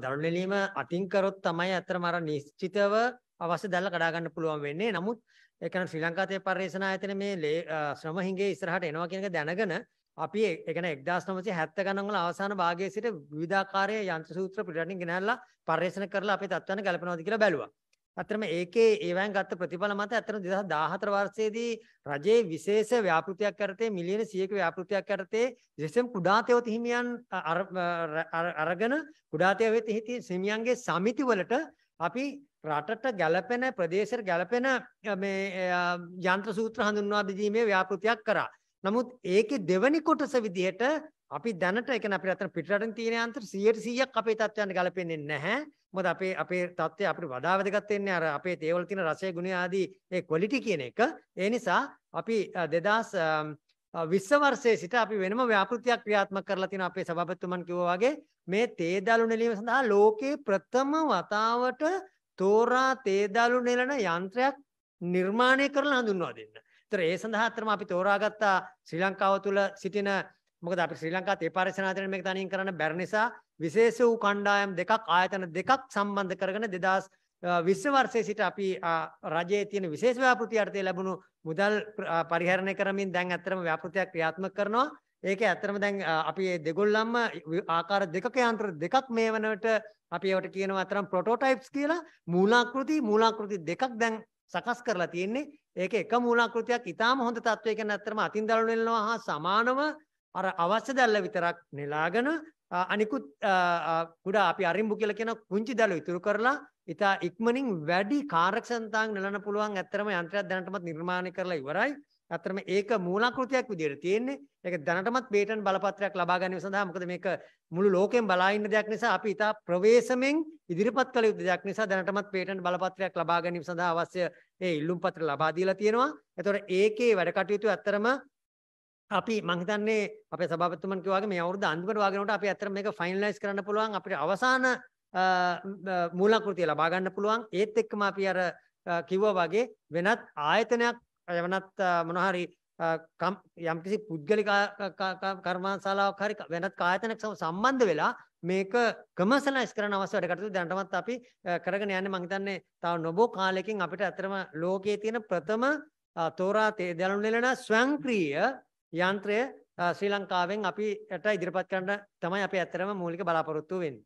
දරුණු නෙලීම අතින් කරොත් තමයි අතරම අර නිශ්චිතව අවශ්‍ය දැල්ල කඩා ගන්න පුළුවන් වෙන්නේ. නමුත් ඒ කියන්නේ ශ්‍රී ලංකාතේ පරිශන ආයතන මේ ශ්‍රම හිඟේ ඉස්සරහට එනවා කියන එක දැනගෙන අපි ඒ කියන්නේ 1970 ගණන් වල අවසාන භාගයේ සිට විවිධාකාරයේ යන්ත්‍ර සූත්‍ර පිටරටින් ගෙනල්ලා පරිශන කරලා අපේ තත්ත්වයන් ගැලපෙනවද කියලා බැලුවා. අතරම ඒකේ ඒවයින් ගත්ත ප්‍රතිඵල මත අතර 2014 වර්ෂයේදී රජයේ විශේෂ ව්‍යාපෘතියක් යටතේ මිලියන 100ක ව්‍යාපෘතියක් යටතේ ජෙසම් කුඩාතේවත හිමියන් අරගෙන කුඩාතේවත හිමියන්ගේ සමිති වලට අපි රටට ගැළපෙන ප්‍රදේශයට ගැළපෙන මේ යන්ත්‍ර සූත්‍ර හඳුන්වා දීමේ ව්‍යාපෘතියක් කරා. නමුත් ඒකේ දෙවනි කොටස විදිහට අපි දැනට ඒ කියන්නේ අපිට අතන පිටරටින් තියෙන අන්තර 100%ක් අපේ තත්ත්වයන්ට ගලපෙන්නේ නැහැ. මොකද අපේ අපේ තත්ත්වය අපිට වඩා වැදගත් වෙන්නේ අර අපේ තේවල තියෙන රසය ගුණය ආදී ඒ ක්වොලිටි කියන එක. ඒ නිසා අපි 2020 වර්ෂයේ සිට අපි වෙනම ව්‍යාපෘතියක් ක්‍රියාත්මක කරලා තියෙන අපේ සභාපතිතුමන් කිව්වා වගේ මේ තේදලු නෙලීම සඳහා ලෝකේ ප්‍රථම වතාවට තෝරා තේදලු නෙලන යන්ත්‍රයක් නිර්මාණය කරලා හඳුන්වා දෙන්න. ඒතර ඒ සඳහා අතරම අපි තෝරාගත්ත ශ්‍රී ලංකාව තුළ සිටින මොකද අපි ශ්‍රී ලංකාත් ඒ පරිසනාතරෙන් මේක තනියෙන් කරන්න බැරි නිසා විශේෂ වූ කණ්ඩායම් දෙකක් ආයතන දෙකක් සම්බන්ධ කරගෙන 2020 වර්ෂයේ සිට අපි රජයේ තියෙන විශේෂ ව්‍යාපෘති අර්ථයේ ලැබුණු මුදල් පරිහරණය කරමින් දැන් ඇත්තටම ව්‍යාපෘතියක් ක්‍රියාත්මක කරනවා. ඒකේ ඇත්තටම දැන් අපි මේ දෙගොල්ලන්ම ආකාර දෙකක යන්ත්‍ර දෙකක් මේ වෙනකොට අපි ඒවට කියනවා අතරම් ප්‍රොටෝටයිප්ස් කියලා මූලාකෘති මූලාකෘති දෙකක් දැන් සකස් කරලා තියෙන්නේ. ඒකේ එක මූලාකෘතියක් ඊටාම හොඳ තත්වයකින් ඇත්තටම අතින් දළු වෙනවා හා සමානව අර අවශ්‍ය දැල්ල විතරක් නෙලාගෙන අනිකුත් කුඩා අපි අරිම්බු කියලා කියන කුංචි දැල්ල ඉතුරු කරලා ඉතා ඉක්මනින් වැඩි කාර්යක්ෂමතාවක් නෙලන්න පුළුවන් ඇත්තරම යන්ත්‍රයක් දැනටමත් නිර්මාණය කරලා ඉවරයි. ඇත්තරම ඒක මූලාකෘතියක් විදිහට තියෙන්නේ. ඒක දැනටමත් පේටන්ට් බලපත්‍රයක් ලබා ගැනීම සඳහා මොකද මේක මුළු ලෝකෙම බලා ඉන්න දෙයක් නිසා අපි ඉතා ප්‍රවේශමෙන් ඉදිරිපත් කළ යුතු දෙයක් නිසා දැනටමත් පේටන්ට් බලපත්‍රයක් ලබා ගැනීම සඳහා අවශ්‍ය ඒ ඉල්ලුම් පත්‍ර ලබා දීලා තියෙනවා. ඒතකොට ඒකේ වැඩ කටයුතු ඇත්තරම අපි මං හිතන්නේ අපේ සභාපතිතුමන් කිව්වා වගේ මේ අවුරුද්ද අන්තිමට වාගෙනකොට අපි ඇත්තට මේක ෆයිනලයිස් කරන්න පුළුවන් අපිට අවසාන මූලාකෘතිය ලබා ගන්න පුළුවන් ඒත් එක්කම අපි අර කිව්වා වගේ වෙනත් ආයතනයක් වෙනත් මොනවා හරි යම්කිසි පුද්ගලික කර්මශාලාවක් හරි වෙනත් ආයතනයක් සමග සම්බන්ධ වෙලා මේක කමර්ෂලයිස් කරන අවස්ථාවට කටයුතු දැනටමත් අපි කරගෙන යන්නේ මං හිතන්නේ තව නොබෝ කාලයකින් අපිට ඇත්තටම ලෝකයේ තියෙන ප්‍රථම තෝරා තේ දලුණු ලෙලන ස්වයංක්‍රීය යන්ත්‍රය ශ්‍රී ලංකාවෙන් අපිට ඉදිරිපත් කරන්න තමයි අපි ඇත්තටම මූලික බලාපොරොත්තු වෙන්නේ.